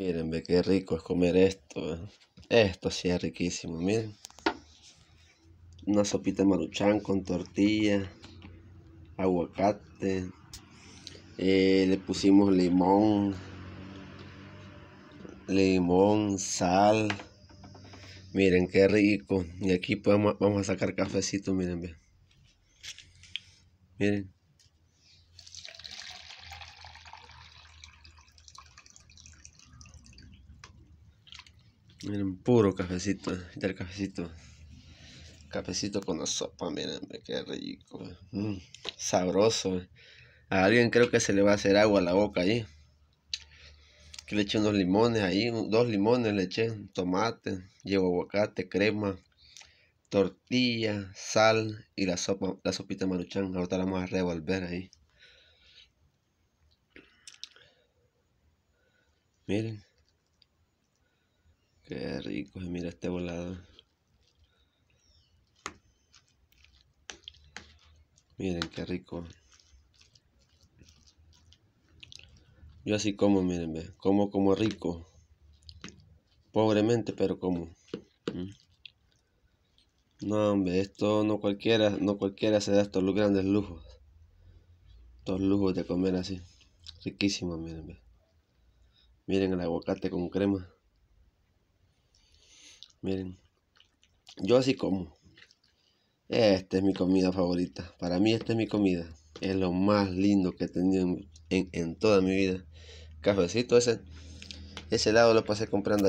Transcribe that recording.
Miren, ve qué rico es comer esto. ¿eh? Esto sí es riquísimo, miren. Una sopita de maruchan con tortilla, aguacate. Eh, le pusimos limón, limón, sal. Miren qué rico. Y aquí podemos, vamos a sacar cafecito, miren, ve. Miren. Miren, puro cafecito, del cafecito. Cafecito con la sopa, miren, qué rico. Mm, sabroso. A alguien creo que se le va a hacer agua a la boca ahí. Que le eché unos limones ahí, dos limones le eché, tomate, llevo aguacate, crema, tortilla, sal y la sopa, la sopita maruchán. Ahorita la vamos a revolver ahí. Miren. Qué rico, mira este volado. Miren qué rico. Yo así como, miren, Como como rico. Pobremente, pero como. Mm. No, hombre, esto no cualquiera, no cualquiera se da estos grandes lujos. Estos lujos de comer así. Riquísimo, miren, Miren el aguacate con crema. Miren, yo así como. Esta es mi comida favorita. Para mí esta es mi comida. Es lo más lindo que he tenido en, toda mi vida. Cafecito ese. Ese lado lo pasé comprando ahí.